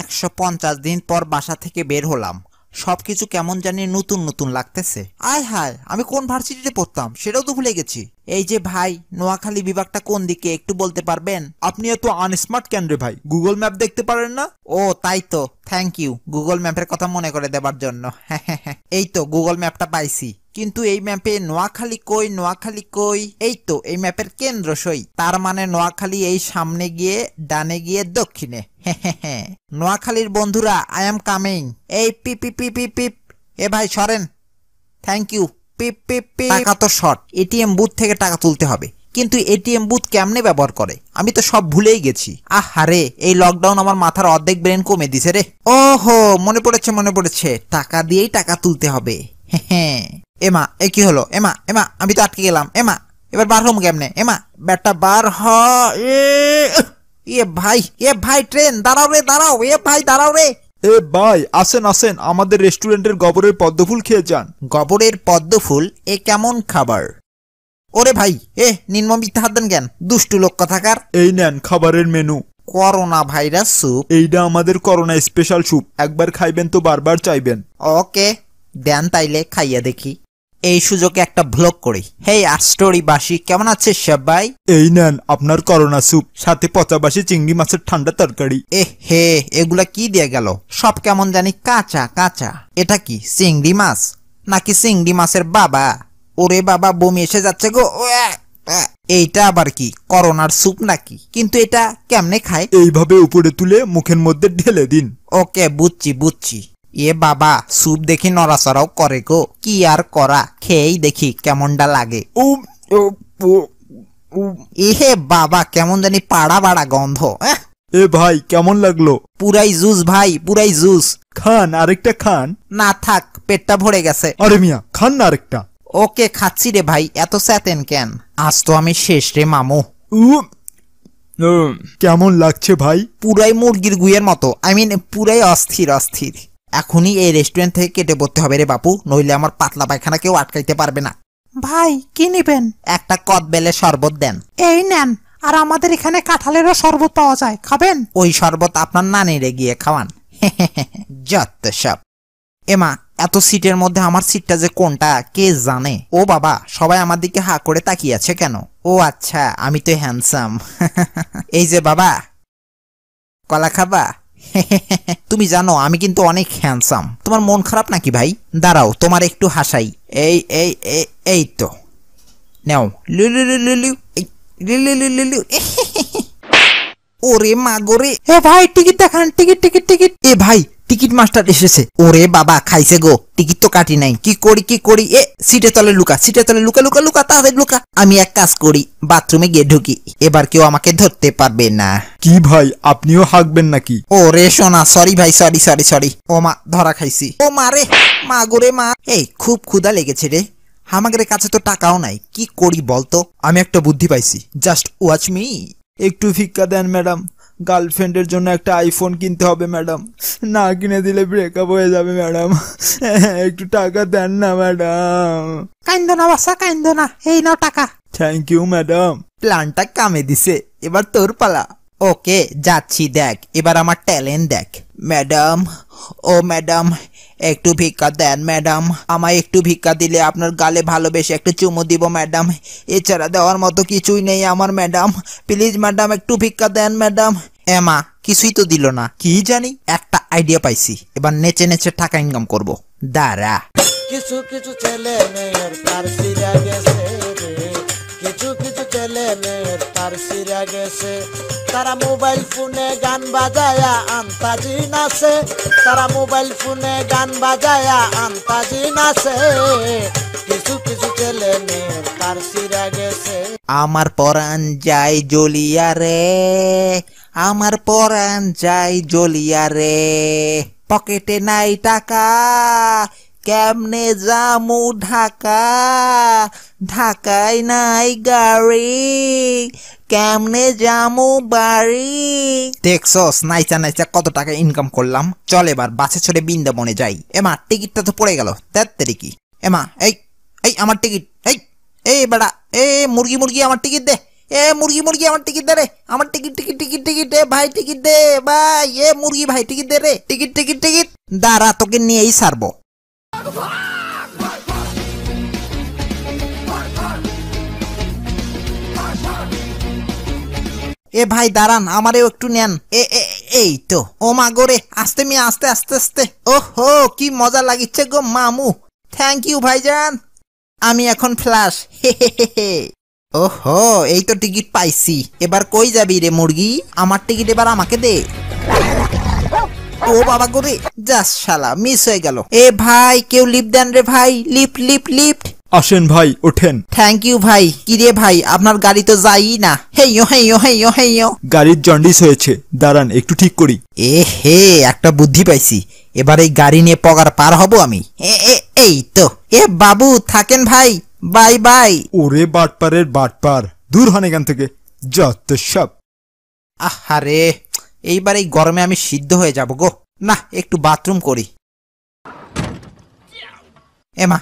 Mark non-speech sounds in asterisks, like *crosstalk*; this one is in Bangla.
একশো পঞ্চাশ দিন পর বাসা থেকে বের হলাম সব কিছু কেমন জানি নতুন নতুন লাগতেছে আয় হায় আমি কোন ভার্সিটিতে পড়তাম সেটাও তো ভুলে গেছি এই যে ভাই নোয়াখালী বিভাগটা কোন দিকে একটু বলতে পারবেন আপনি এত আনস্মার্ট কেন রে ভাই গুগল ম্যাপ দেখতে পারেন না ও তাই তো থ্যাংক ইউ গুগল ম্যাপের কথা মনে করে দেবার জন্য *laughs* এই তো গুগল ম্যাপটা পাইছি কিন্তু এই ম্যাপে নোয়াখালী কই নোয়াখালী কই এই তো এই ম্যাপের কেন্দ্র সই তার মানে নোয়াখালী এই সামনে গিয়ে ডানে গিয়ে দক্ষিণে *laughs* নোয়াখালীর বন্ধুরা আই এম কামিং এই পিপ পিপ পিপ পিপ এ ভাই সরেন থ্যাংক ইউ পিপ পিপ পিপ টাকা তো শর্ট এটিএম বুথ থেকে টাকা তুলতে হবে কিন্তু এটিএম বুথ কেমনে ব্যবহার করে আমি তো সব ভুলেই গেছি আহ হারে এই লকডাউন আমার মাথার অর্ধেক ব্রেন কমে দিছে রে ও হো মনে পড়েছে মনে পড়েছে টাকা দিয়েই টাকা তুলতে হবে হ্যাঁ এমা এ কি হলো এমা এমা আমি তো আটকে গেলাম এমা এবার বার হম কেমনে এমা ব্যাটটা বার হ এ ভাই এ ভাই ট্রেন দাঁড়াও রে দাঁড়াও এ ভাই দাঁড়াও রে এ ভাই আসেন আসেন আমাদের রেস্টুরেন্টের গবরের পদ্মফুল খেয়ে যান গবরের পদ্মফুল এ কেমন খাবার ওরে ভাই এ নিম্নবিদ্যাহাদান জ্ঞান দুষ্টু লোক কথাকার এই নেন খাবারের মেনু করোনা ভাইরাস স্যুপ এইটা আমাদের করোনা স্পেশাল স্যুপ একবার খাইবেন তো বারবার চাইবেন ওকে দেন তাইলে খাইয়া দেখি এই সুযোগে একটা ভ্লগ করি হেই আর স্টোরি বাসি কেমন আছে সবাই এই নেন আপনার করোনা স্যুপ সাথে বাসি চিংড়ি মাছের ঠান্ডা তরকারি এ হে এগুলা কি দিয়ে গেল সব কেমন জানি কাঁচা কাঁচা এটা কি চিংড়ি মাছ নাকি চিংড়ি মাছের বাবা ওরে বাবা বমি এসে যাচ্ছে গো এইটা আবার কি করোনার স্যুপ নাকি কিন্তু এটা কেমনে খায় এইভাবে উপরে তুলে মুখের মধ্যে ঢেলে দিন ওকে বুঝছি বুঝছি এ বাবা স্যুপ দেখি নড়াচড়াও করে গো কি আর করা খেয়েই দেখি কেমনটা লাগে এহে বাবা কেমন জানি পাড়া বাড়া গন্ধ এ ভাই কেমন লাগলো পুরাই জুস ভাই পুরাই জুস খান আরেকটা খান না থাক পেটটা ভরে গেছে আরে মিয়া খান না আরেকটা ওকে খাচ্ছি রে ভাই এত স্যাতেন কেন আজ তো আমি শেষ রে মামু কেমন লাগছে ভাই পুরাই মুরগির গুইয়ের মতো আই মিন পুরাই অস্থির অস্থির এখনই এই রেস্টুরেন্ট থেকে কেটে পড়তে হবে রে বাপু নইলে আমার পাতলা পায়খানা কেউ আটকাইতে পারবে না ভাই কি নিবেন একটা কদবেলে শরবত দেন এই নেন আর আমাদের এখানে কাঁঠালেরও শরবত পাওয়া যায় খাবেন ওই শরবত আপনার নানিরে গিয়ে খাওয়ান *laughs* যত সব এমা এত সিটের মধ্যে আমার সিটটা যে কোনটা কে জানে ও বাবা সবাই আমার দিকে হা করে তাকিয়ে আছে কেন ও আচ্ছা আমি তো হ্যান্ডসাম *laughs* এই যে বাবা কলা খাবা *laughs* তুমি জানো আমি কিন্তু অনেক হ্যান্ডসাম তোমার মন খারাপ নাকি ভাই দাঁড়াও তোমার একটু হাসাই এই এই এই তো নেও লুলু লুলু লুলু লুলু ওরে এ ভাই টিকিট দেখান টিকিট টিকিট টিকিট এ ভাই টিকিট মাস্টার এসেছে ওরে বাবা খাইছে গো টিকিট তো কাটি নাই কি করি কি করি এ সিটে তলে লুকা সিটে তলে লুকা লুকা লুকা তাহলে লুকা আমি এক কাজ করি বাথরুমে গিয়ে ঢুকি এবার কেউ আমাকে ধরতে পারবে না কি ভাই আপনিও হাঁকবেন নাকি ও রে সোনা সরি ভাই সরি সরি সরি ও মা ধরা খাইছি ও মা রে মা গোরে মা এই খুব ক্ষুধা লেগেছে রে আমাদের কাছে তো টাকাও নাই কি করি বলতো আমি একটা বুদ্ধি পাইছি জাস্ট ওয়াচ মি একটু ভিক্ষা দেন ম্যাডাম গার্লফ্রেন্ডের জন্য একটা আইফোন কিনতে হবে ম্যাডাম না কিনে দিলে ব্রেকআপ হয়ে যাবে ম্যাডাম *laughs* একটু টাকা দেন না ম্যাডাম কাইন্দ না বাসা কাইন্দ না এই নাও টাকা থ্যাংক ইউ ম্যাডাম প্ল্যানটা কামে দিছে এবার তোর পালা ওকে যাচ্ছি দেখ এবার আমার ট্যালেন্ট দেখ ম্যাডাম ও ম্যাডাম একটু ভিক্ষা দেন ম্যাডাম আমায় একটু ভিক্ষা দিলে আপনার গালে ভালোবেসে একটু চুমু দিব ম্যাডাম এছাড়া দেওয়ার মতো কিছুই নেই আমার ম্যাডাম প্লিজ ম্যাডাম একটু ভিক্ষা দেন ম্যাডাম এমা কিছুই তো দিল না কি জানি একটা আইডিয়া পাইছি এবার নেচে নেচে টাকা ইনকাম করব দাঁড়া কিছু কিছু ছেলে মেয়ের কিছু কিছু ছেলে মেয়ের তার সিরা গেছে তারা মোবাইল ফোনে গান বাজায়া আন্তাজি নাছে তারা মোবাইল ফোনে গান বাজায়া আন্তাজি নাচে কিছু কিছু ছেলে মেয়ের তার সিরা গেছে আমার পরাণ যাই জ্বলিয়া রে আমার পরাণ যাই জ্বলিয়া রে পকেটে নাই টাকা কেমনে জামু ঢাকা ঢাকায় নাই গাড়ি কেমনে জামু বাড়ি দেখছস নাইচা নাইচা কত টাকা ইনকাম করলাম চল এবার বাসে ছড়ে বৃন্দাবনে যাই এমা টিকিটটা তো পড়ে গেল তেত্তেরি কি এমা এই এই আমার টিকিট এই এই বেড়া এ মুরগি মুরগি আমার টিকিট দে এ মুরগি মুরগি আমার টিকিট দে রে আমার টিকিট টিকিট টিকিট টিকিট এ ভাই টিকিট দে ভাই এ মুরগি ভাই টিকিট দে রে টিকিট টিকিট টিকিট দাঁড়া তোকে নিয়েই সারবো এ ভাই দাঁড়ান আমারেও একটু নেন এ এই তো ও মা গোরে আস্তে মি আস্তে আস্তে আস্তে ওহো কি মজা লাগিচ্ছে গো মামু থ্যাংক ইউ ভাইজান আমি এখন ফ্ল্যাশ হে হে হে হে ওহো এই তো টিকিট পাইছি এবার কই যাবি রে মুরগি আমার টিকিট এবার আমাকে দে ও বাবা গো রে যাস শালা মিস হয়ে গেল এ ভাই কেউ লিপ দেন রে ভাই লিপ লিপ লিফট আসেন ভাই ওঠেন থ্যাংক ইউ ভাই কিরে ভাই আপনার গাড়ি তো যাই না হে হে হে ইয়ো হে ইয়ো গাড়ির জন্ডিস হয়েছে দাঁড়ান একটু ঠিক করি এ হে একটা বুদ্ধি পাইছি এবার এই গাড়ি নিয়ে পগার পার হব আমি এ এ এই তো এ বাবু থাকেন ভাই বাই বাই ওরে বাটপারের বাটপার দূর হন এখান থেকে যত সব আহারে এইবার এই গরমে আমি সিদ্ধ হয়ে যাব গো না একটু বাথরুম করি এমা